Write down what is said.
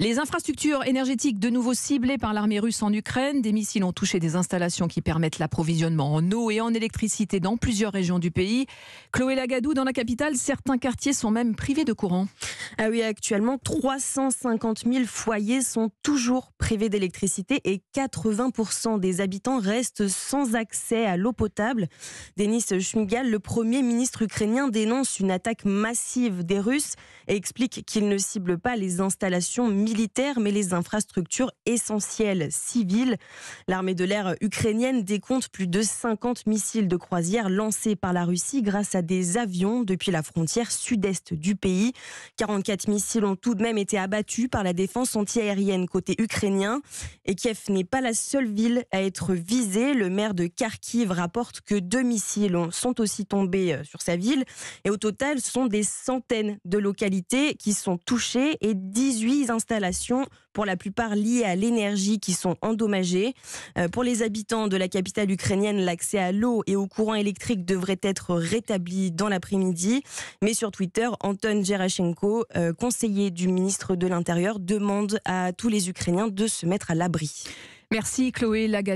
Les infrastructures énergétiques de nouveau ciblées par l'armée russe en Ukraine, des missiles ont touché des installations qui permettent l'approvisionnement en eau et en électricité dans plusieurs régions du pays. Chloé Lagadou, dans la capitale, certains quartiers sont même privés de courant. Ah oui, actuellement, 350 000 foyers sont toujours privés d'électricité et 80% des habitants restent sans accès à l'eau potable. Denis Shmigal, le premier ministre ukrainien, dénonce une attaque massive des Russes et explique qu'il ne cible pas les installations mais les infrastructures essentielles civiles. L'armée de l'air ukrainienne décompte plus de 50 missiles de croisière lancés par la Russie grâce à des avions depuis la frontière sud-est du pays. 44 missiles ont tout de même été abattus par la défense antiaérienne côté ukrainien. Et Kiev n'est pas la seule ville à être visée. Le maire de Kharkiv rapporte que deux missiles sont aussi tombés euh, sur sa ville. Et au total, ce sont des centaines de localités qui sont touchées et 18 installations pour la plupart liées à l'énergie, qui sont endommagées. Euh, pour les habitants de la capitale ukrainienne, l'accès à l'eau et au courant électrique devrait être rétabli dans l'après-midi. Mais sur Twitter, Anton Gerashenko, euh, conseiller du ministre de l'Intérieur, demande à tous les Ukrainiens de se mettre à l'abri. Merci Chloé Lagarde.